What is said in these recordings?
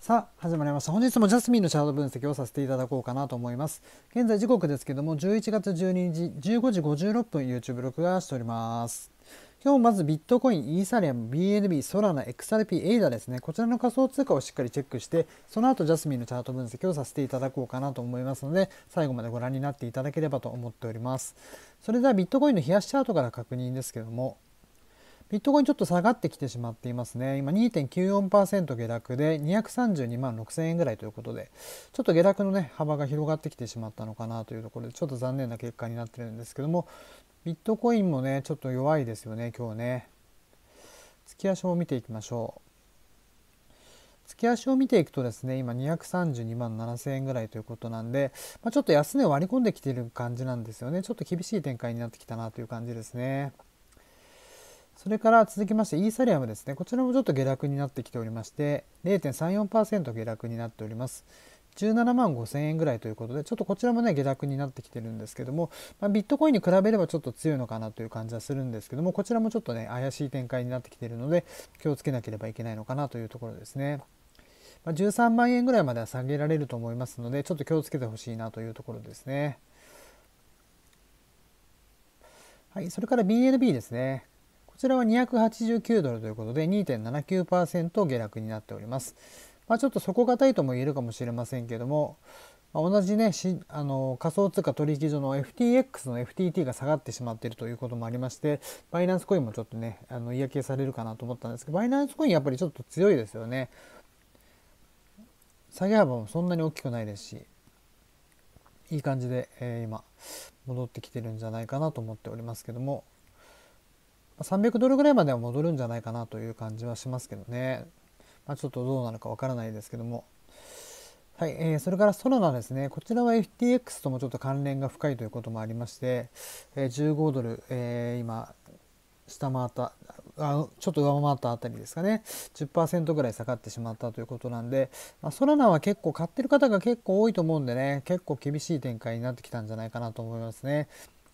さあ始まりました本日もジャスミンのチャート分析をさせていただこうかなと思います現在時刻ですけども11月12日15時56分 YouTube 録画しております今日まずビットコイン、イーサリアム、BNB、ソラナ、XRP、エイダですね。こちらの仮想通貨をしっかりチェックして、その後ジャスミンのチャート分析をさせていただこうかなと思いますので、最後までご覧になっていただければと思っております。それではビットコインの冷やしチャートから確認ですけども、ビットコインちょっと下がってきてしまっていますね。今2.94%下落で232万6000円ぐらいということで、ちょっと下落のね、幅が広がってきてしまったのかなというところで、ちょっと残念な結果になってるんですけども、ビットコインもね、ちょっと弱いですよね、今日ね。月足を見ていきましょう。月足を見ていくとですね今232万7000円ぐらいということなんで、まあ、ちょっと安値を割り込んできている感じなんですよねちょっと厳しい展開になってきたなという感じですね。それから続きましてイーサリアムですねこちらもちょっと下落になってきておりまして0.34%下落になっております17万5000円ぐらいということでちょっとこちらもね下落になってきてるんですけども、まあ、ビットコインに比べればちょっと強いのかなという感じはするんですけどもこちらもちょっとね怪しい展開になってきてるので気をつけなければいけないのかなというところですね。ま13万円ぐらいまでは下げられると思いますのでちょっと気をつけてほしいなというところですね。はい、それから BNB ですね。こちらは289ドルということで2.79%下落になっております。まあ、ちょっと底堅いとも言えるかもしれませんけども、まあ、同じねあの仮想通貨取引所の FTX の FTT が下がってしまっているということもありましてバイナンスコインもちょっとねあの嫌気されるかなと思ったんですけどバイナンスコインやっぱりちょっと強いですよね下げ幅もそんなに大きくないですしいい感じで、えー、今戻ってきてるんじゃないかなと思っておりますけども300ドルぐらいまでは戻るんじゃないかなという感じはしますけどね、まあ、ちょっとどうなるかわからないですけどもはい、えー、それからソラナですねこちらは FTX ともちょっと関連が深いということもありまして、えー、15ドル、えー、今下回ったあちょっと上回ったあたりですかね10%ぐらい下がってしまったということなんで、まあ、ソラナは結構買ってる方が結構多いと思うんでね結構厳しい展開になってきたんじゃないかなと思いますね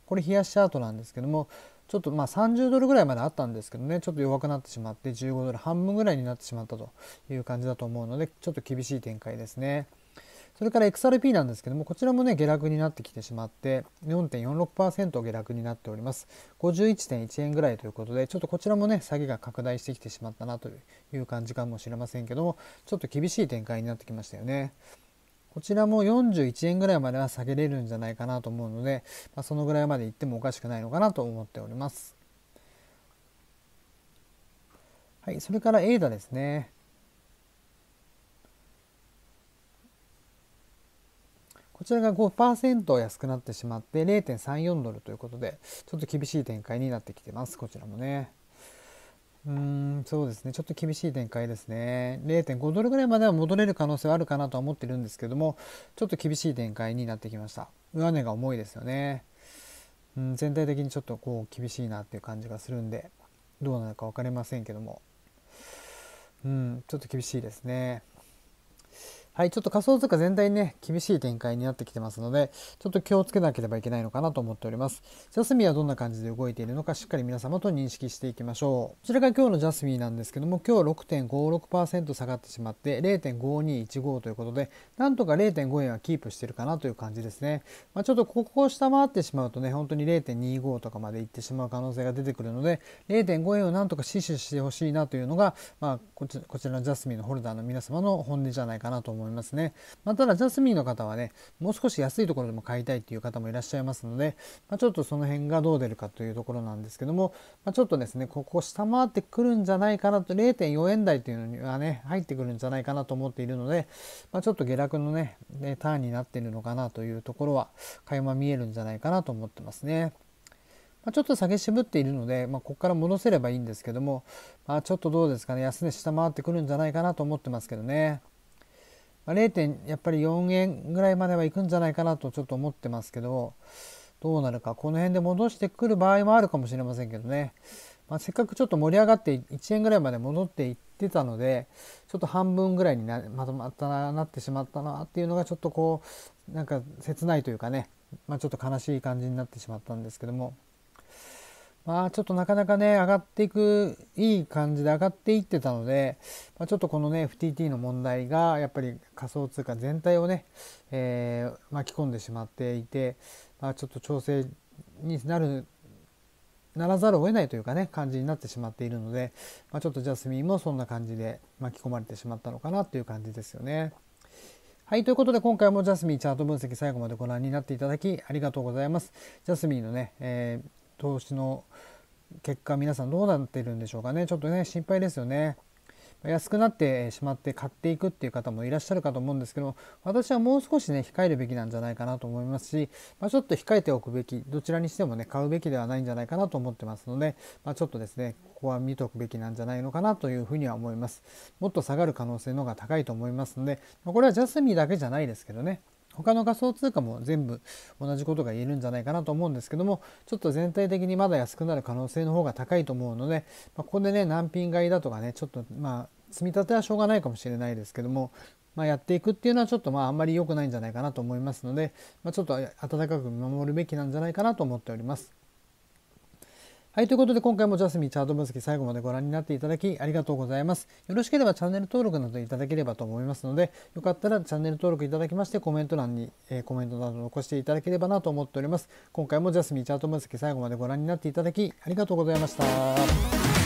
これ冷やしチャートなんですけどもちょっとまあ30ドルぐらいまであったんですけどねちょっと弱くなってしまって15ドル半分ぐらいになってしまったという感じだと思うのでちょっと厳しい展開ですね。それから XRP なんですけどもこちらもね下落になってきてしまって4.46%下落になっております51.1円ぐらいということでちょっとこちらもね下げが拡大してきてしまったなという感じかもしれませんけどもちょっと厳しい展開になってきましたよね。こちらも41円ぐらいまでは下げれるんじゃないかなと思うので、まあ、そのぐらいまでいってもおかしくないのかなと思っております。はい、それからエイダですね。こちらが5%安くなってしまって0.34ドルということで、ちょっと厳しい展開になってきてます、こちらもね。うん、そうですね。ちょっと厳しい展開ですね。0.5ドルぐらいまでは戻れる可能性はあるかなとは思ってるんですけども、ちょっと厳しい展開になってきました。上値が重いですよね。うん、全体的にちょっとこう厳しいなっていう感じがするんで、どうなるか分かりませんけども。うん、ちょっと厳しいですね。はい、ちょっと仮想通貨全体にね、厳しい展開になってきてますので、ちょっと気をつけなければいけないのかなと思っております。ジャスミーはどんな感じで動いているのか、しっかり皆様と認識していきましょう。こちらが今日のジャスミーなんですけども、今日6.56%下がってしまって、0.5215ということで、なんとか0.5円はキープしてるかなという感じですね。まあ、ちょっとここを下回ってしまうとね、本当に0.25とかまでいってしまう可能性が出てくるので、0.5円をなんとか死守してほしいなというのが、まあ、こちらのジャスミーのホルダーの皆様の本音じゃないかなと思います。思いますね。まあ、ただ、ジャスミンの方はね、もう少し安いところでも買いたいっていう方もいらっしゃいますので、まあ、ちょっとその辺がどう出るかというところなんですけども、まあ、ちょっとですね、ここ下回ってくるんじゃないかなと、0.4円台というのにはね、入ってくるんじゃないかなと思っているので、まちょっと下落のね、ターンになっているのかなというところは、垣間見えるんじゃないかなと思ってますね。まちょっと下げ渋っているので、まあ、ここから戻せればいいんですけども、まあ、ちょっとどうですかね安値下回ってくるんじゃないかなと思ってますけどね。まあ、0. 点やっぱり4円ぐらいまではいくんじゃないかなとちょっと思ってますけどどうなるかこの辺で戻してくる場合もあるかもしれませんけどね、まあ、せっかくちょっと盛り上がって1円ぐらいまで戻っていってたのでちょっと半分ぐらいになまとまったななってしまったなっていうのがちょっとこうなんか切ないというかね、まあ、ちょっと悲しい感じになってしまったんですけども。まあちょっとなかなかね上がっていくいい感じで上がっていってたので、まあ、ちょっとこのね FTT の問題がやっぱり仮想通貨全体をね、えー、巻き込んでしまっていて、まあ、ちょっと調整になるならざるを得ないというかね感じになってしまっているので、まあ、ちょっとジャスミンもそんな感じで巻き込まれてしまったのかなという感じですよね。はい、ということで今回もジャスミンチャート分析最後までご覧になっていただきありがとうございます。ジャスミンのね、えー投資の結果皆さんどうなってるんでしょうかねちょっとね心配ですよね安くなってしまって買っていくっていう方もいらっしゃるかと思うんですけど私はもう少しね控えるべきなんじゃないかなと思いますし、まあ、ちょっと控えておくべきどちらにしてもね買うべきではないんじゃないかなと思ってますので、まあ、ちょっとですねここは見とくべきなんじゃないのかなというふうには思いますもっと下がる可能性の方が高いと思いますのでこれはジャスミーだけじゃないですけどね他の仮想通貨も全部同じことが言えるんじゃないかなと思うんですけどもちょっと全体的にまだ安くなる可能性の方が高いと思うので、まあ、ここでね難品買いだとかねちょっとまあ積み立てはしょうがないかもしれないですけども、まあ、やっていくっていうのはちょっとまああんまり良くないんじゃないかなと思いますので、まあ、ちょっと温かく見守るべきなんじゃないかなと思っております。はい、ということで今回もジャスミンチャート分析最後までご覧になっていただきありがとうございます。よろしければチャンネル登録などいただければと思いますので、よかったらチャンネル登録いただきましてコメント欄に、えー、コメントなど残していただければなと思っております。今回もジャスミンチャート分析最後までご覧になっていただきありがとうございました。